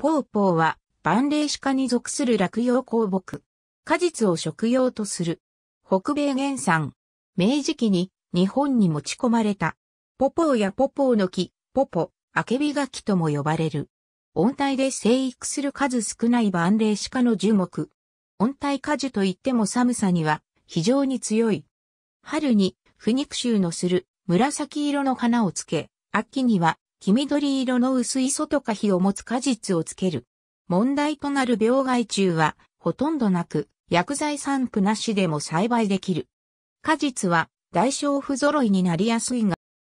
ポーポーは、万霊鹿科に属する落葉香木。果実を食用とする。北米原産。明治期に日本に持ち込まれた。ポポーやポポーの木、ポポ、アケビガキとも呼ばれる。温帯で生育する数少ない万霊鹿科の樹木。温帯果樹といっても寒さには非常に強い。春に不肉臭のする紫色の花をつけ、秋には黄緑色の薄い外果皮を持つ果実をつける。問題となる病害虫は、ほとんどなく、薬剤散布なしでも栽培できる。果実は、大小不揃いになりやすいが、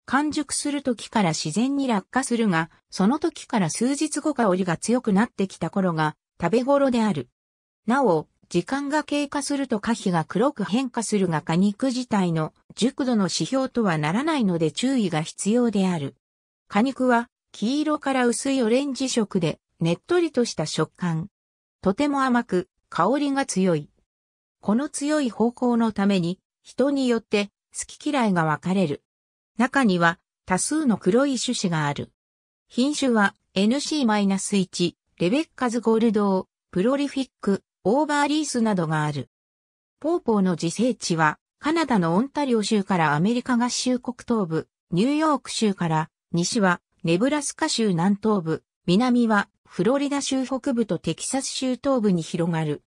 完熟する時から自然に落下するが、その時から数日後香りが強くなってきた頃が、食べ頃である。なお、時間が経過すると果皮が黒く変化するが果肉自体の熟度の指標とはならないので注意が必要である。果肉は黄色から薄いオレンジ色でねっとりとした食感。とても甘く香りが強い。この強い方向のために人によって好き嫌いが分かれる。中には多数の黒い種子がある。品種は NC-1、レベッカズゴールド、プロリフィック、オーバーリースなどがある。ポーポーの自生地はカナダのオンタリオ州からアメリカ合衆国東部、ニューヨーク州から西はネブラスカ州南東部、南はフロリダ州北部とテキサス州東部に広がる。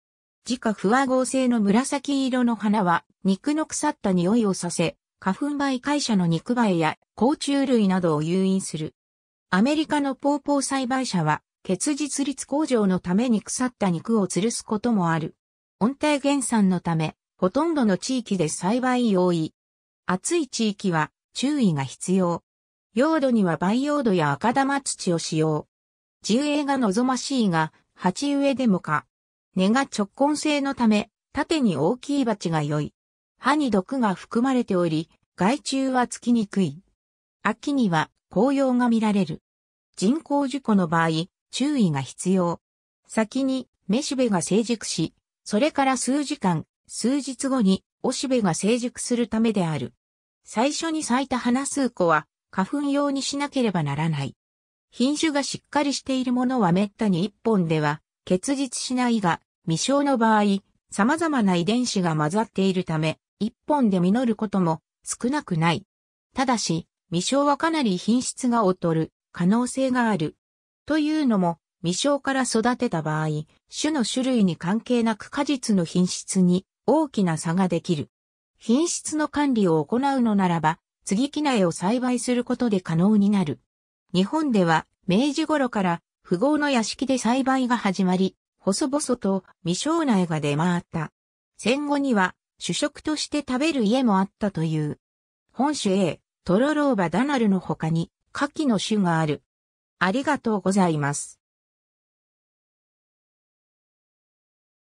自家不和合成の紫色の花は肉の腐った匂いをさせ、花粉媒介者の肉媒や甲虫類などを誘引する。アメリカのポーポー栽培者は、結実率向上のために腐った肉を吊るすこともある。温帯原産のため、ほとんどの地域で栽培容易。暑い地域は注意が必要。用土には培養土や赤玉土を使用。地植が望ましいが、鉢植えでもか。根が直根性のため、縦に大きい鉢が良い。葉に毒が含まれており、害虫はつきにくい。秋には紅葉が見られる。人工樹庫の場合、注意が必要。先に、メしべが成熟し、それから数時間、数日後に、おしべが成熟するためである。最初に咲いた花数個は、花粉用にしなければならない。品種がしっかりしているものは滅多に一本では結実しないが、未生の場合、様々な遺伝子が混ざっているため、一本で実ることも少なくない。ただし、未生はかなり品質が劣る可能性がある。というのも、未生から育てた場合、種の種類に関係なく果実の品質に大きな差ができる。品質の管理を行うのならば、継ぎ木苗を栽培することで可能になる。日本では明治頃から富豪の屋敷で栽培が始まり、細々と未生苗が出回った。戦後には主食として食べる家もあったという。本種 A、トロローバダナルの他に、牡蠣の種がある。ありがとうございます。